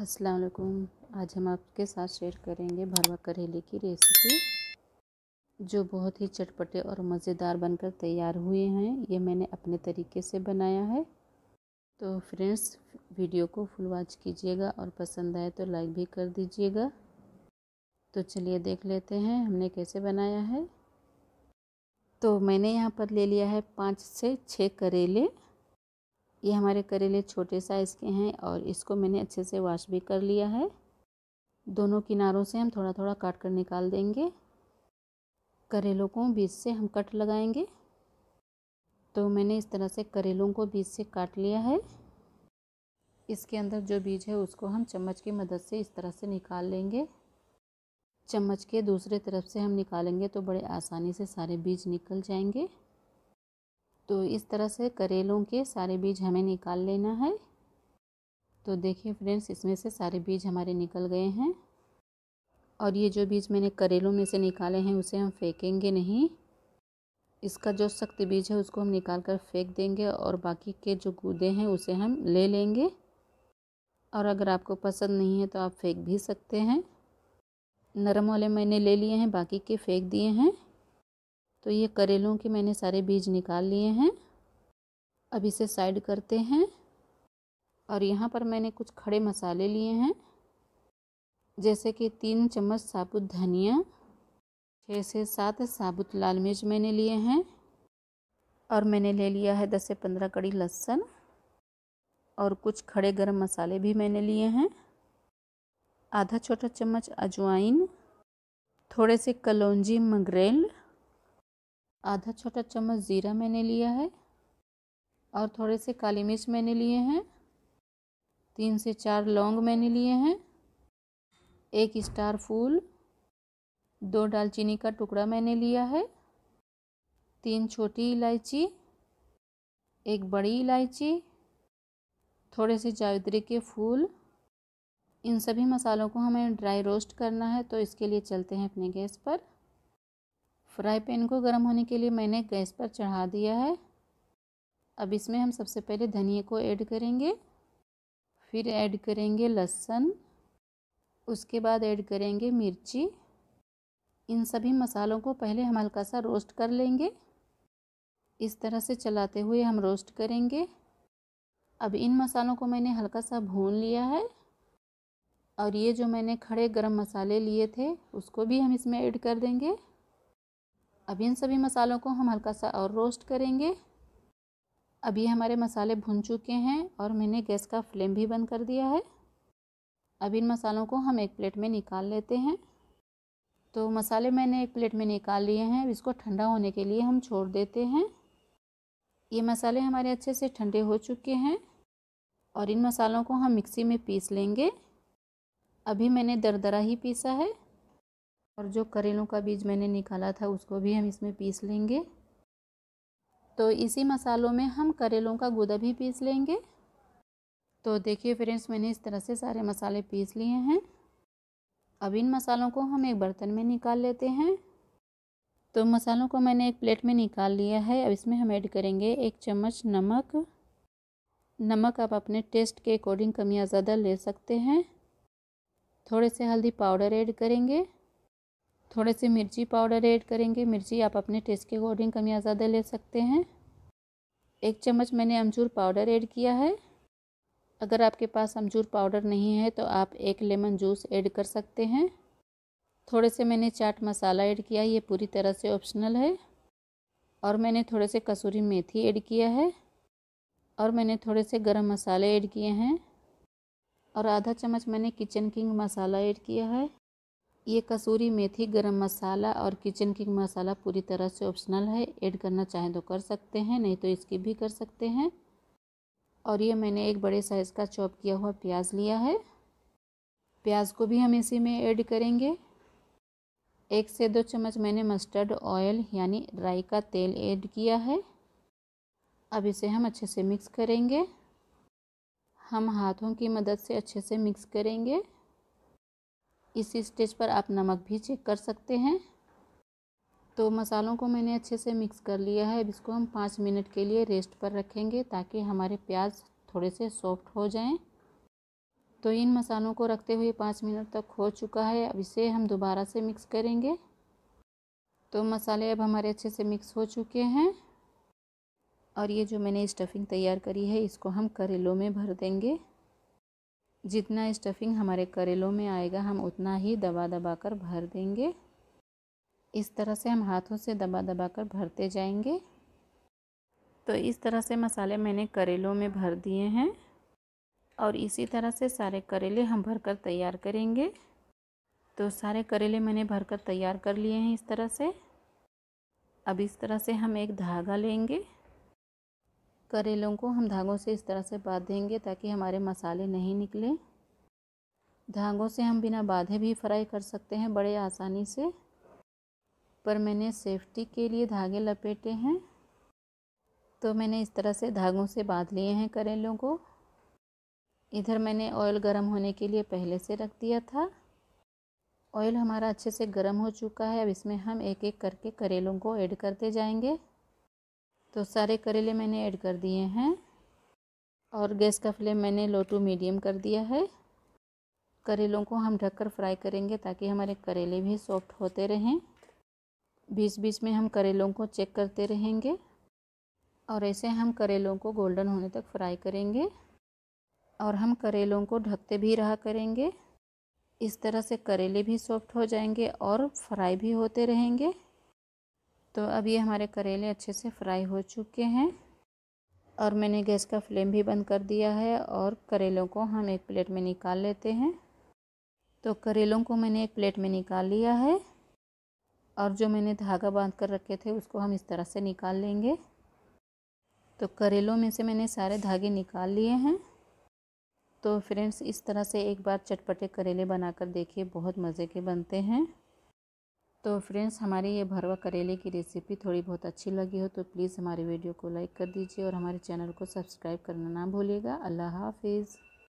अस्सलाम वालेकुम आज हम आपके साथ शेयर करेंगे भरवा करेले की रेसिपी जो बहुत ही चटपटे और मज़ेदार बनकर तैयार हुए हैं ये मैंने अपने तरीके से बनाया है तो फ्रेंड्स वीडियो को फुल वॉच कीजिएगा और पसंद आए तो लाइक भी कर दीजिएगा तो चलिए देख लेते हैं हमने कैसे बनाया है तो मैंने यहाँ पर ले लिया है पाँच से छः करेले ये हमारे करेले छोटे साइज़ के हैं और इसको मैंने अच्छे से वॉश भी कर लिया है दोनों किनारों से हम थोड़ा थोड़ा काट कर निकाल देंगे करेलों को बीच से हम कट लगाएंगे तो मैंने इस तरह से करेलों को बीज से काट लिया है इसके अंदर जो बीज है उसको हम चम्मच की मदद से इस तरह से निकाल लेंगे चम्मच के दूसरे तरफ से हम निकालेंगे तो बड़े आसानी से सारे बीज निकल जाएंगे तो इस तरह से करेलों के सारे बीज हमें निकाल लेना है तो देखिए फ्रेंड्स इसमें से सारे बीज हमारे निकल गए हैं और ये जो बीज मैंने करेलों में से निकाले हैं उसे हम फेंकेंगे नहीं इसका जो सख्त बीज है उसको हम निकाल कर फेंक देंगे और बाकी के जो गूदे हैं उसे हम ले लेंगे और अगर आपको पसंद नहीं है तो आप फेंक भी सकते हैं नरम वाले मैंने ले लिए हैं बाकी के फेंक दिए हैं तो ये करेलों के मैंने सारे बीज निकाल लिए हैं अब इसे साइड करते हैं और यहाँ पर मैंने कुछ खड़े मसाले लिए हैं जैसे कि तीन चम्मच साबुत धनिया छः से सात साबुत लाल मिर्च मैंने लिए हैं और मैंने ले लिया है दस से पंद्रह कड़ी लहसुन और कुछ खड़े गरम मसाले भी मैंने लिए हैं आधा छोटा चम्मच अजवाइन थोड़े से कलौजी मंगरेल आधा छोटा चम्मच ज़ीरा मैंने लिया है और थोड़े से काली मिर्च मैंने लिए हैं तीन से चार लौंग मैंने लिए हैं एक स्टार फूल दो दालचीनी का टुकड़ा मैंने लिया है तीन छोटी इलायची एक बड़ी इलायची थोड़े से जावित्री के फूल इन सभी मसालों को हमें ड्राई रोस्ट करना है तो इसके लिए चलते हैं अपने गैस पर फ्राई पैन को गर्म होने के लिए मैंने गैस पर चढ़ा दिया है अब इसमें हम सबसे पहले धनिया को ऐड करेंगे फिर ऐड करेंगे लहसुन उसके बाद ऐड करेंगे मिर्ची इन सभी मसालों को पहले हम हल्का सा रोस्ट कर लेंगे इस तरह से चलाते हुए हम रोस्ट करेंगे अब इन मसालों को मैंने हल्का सा भून लिया है और ये जो मैंने खड़े गरम मसाले लिए थे उसको भी हम इसमें ऐड कर देंगे अब इन सभी मसालों को हम हल्का सा और रोस्ट करेंगे अभी हमारे मसाले भुन चुके हैं और मैंने गैस का फ्लेम भी बंद कर दिया है अब इन मसालों को हम एक प्लेट में निकाल लेते हैं तो मसाले मैंने एक प्लेट में निकाल लिए हैं इसको ठंडा होने के लिए हम छोड़ देते हैं ये मसाले हमारे अच्छे से ठंडे हो चुके हैं और इन मसालों को हम मिक्सी में पीस लेंगे अभी मैंने दरदरा ही पीसा है और जो करेलों का बीज मैंने निकाला था उसको भी हम इसमें पीस लेंगे तो इसी मसालों में हम करेलों का गुदा भी पीस लेंगे तो देखिए फ्रेंड्स मैंने इस तरह से सारे मसाले पीस लिए हैं अब इन मसालों को हम एक बर्तन में निकाल लेते हैं तो मसालों को मैंने एक प्लेट में निकाल लिया है अब इसमें हम ऐड करेंगे एक चम्मच नमक नमक आप अपने टेस्ट के अकॉर्डिंग कम या ज़्यादा ले सकते हैं थोड़े से हल्दी पाउडर ऐड करेंगे थोड़े से मिर्ची पाउडर ऐड करेंगे मिर्ची आप अपने टेस्ट के अकॉर्डिंग कम या ज़्यादा ले सकते हैं एक चम्मच मैंने अमचूर पाउडर ऐड किया है अगर आपके पास अमचूर पाउडर नहीं है तो आप एक लेमन जूस ऐड कर सकते हैं थोड़े से मैंने चाट मसाला ऐड किया ये पूरी तरह से ऑप्शनल है और मैंने थोड़े से कसूरी मेथी ऐड किया है और मैंने थोड़े से गरम मसाले ऐड किए हैं और आधा चम्मच मैंने किचन किंग मसाला ऐड किया है ये कसूरी मेथी गरम मसाला और किचन किंग मसाला पूरी तरह से ऑप्शनल है ऐड करना चाहें तो कर सकते हैं नहीं तो इसकी भी कर सकते हैं और ये मैंने एक बड़े साइज़ का चॉप किया हुआ प्याज लिया है प्याज को भी हम इसी में ऐड करेंगे एक से दो चम्मच मैंने मस्टर्ड ऑयल यानी राई का तेल ऐड किया है अब इसे हम अच्छे से मिक्स करेंगे हम हाथों की मदद से अच्छे से मिक्स करेंगे इसी स्टेज पर आप नमक भी चेक कर सकते हैं तो मसालों को मैंने अच्छे से मिक्स कर लिया है अब इसको हम पाँच मिनट के लिए रेस्ट पर रखेंगे ताकि हमारे प्याज थोड़े से सॉफ्ट हो जाएं तो इन मसालों को रखते हुए पाँच मिनट तक हो चुका है अब इसे हम दोबारा से मिक्स करेंगे तो मसाले अब हमारे अच्छे से मिक्स हो चुके हैं और ये जो मैंने स्टफिंग तैयार करी है इसको हम करेलों में भर देंगे जितना स्टफिंग हमारे करेलों में आएगा हम उतना ही दबा दबा कर भर देंगे इस तरह से हम हाथों से दबा दबा कर भरते जाएंगे तो इस तरह से मसाले मैंने करेलों में भर दिए हैं और इसी तरह से सारे करेले हम भरकर तैयार करेंगे तो सारे करेले मैंने भरकर तैयार कर लिए हैं इस तरह से अब इस तरह से हम एक धागा लेंगे करेलों को हम धागों से इस तरह से देंगे ताकि हमारे मसाले नहीं निकले धागों से हम बिना बाधे भी फ्राई कर सकते हैं बड़े आसानी से पर मैंने सेफ्टी के लिए धागे लपेटे हैं तो मैंने इस तरह से धागों से बांध लिए हैं करेलों को इधर मैंने ऑयल गर्म होने के लिए पहले से रख दिया था ऑयल हमारा अच्छे से गर्म हो चुका है अब इसमें हम एक एक करके करेलों को ऐड करते जाएंगे तो सारे करेले मैंने ऐड कर दिए हैं और गैस का फ्लेम मैंने लो टू मीडियम कर दिया है करेलों को हम ढककर फ्राई करेंगे ताकि हमारे करेले भी सॉफ्ट होते रहें बीच बीच में हम करेलों को चेक करते रहेंगे और ऐसे हम करेलों को गोल्डन होने तक फ्राई करेंगे और हम करेलों को ढकते भी रहा करेंगे इस तरह से करेले भी सॉफ्ट हो जाएंगे और फ्राई भी होते रहेंगे तो अब ये हमारे करेले अच्छे से फ्राई हो चुके हैं और मैंने गैस का फ्लेम भी बंद कर दिया है और करेलों को हम एक प्लेट में निकाल लेते हैं तो करेलों को मैंने एक प्लेट में निकाल लिया है और जो मैंने धागा बांध कर रखे थे उसको हम इस तरह से निकाल लेंगे तो करेलों में से मैंने सारे धागे निकाल लिए हैं तो फ्रेंड्स इस तरह से एक बार चटपटे करेले बनाकर देखिए बहुत मज़े के बनते हैं तो फ्रेंड्स हमारी ये भरवा करेले की रेसिपी थोड़ी बहुत अच्छी लगी हो तो प्लीज़ हमारे वीडियो को लाइक कर दीजिए और हमारे चैनल को सब्सक्राइब करना ना भूलिएगा अल्लाह हाफिज़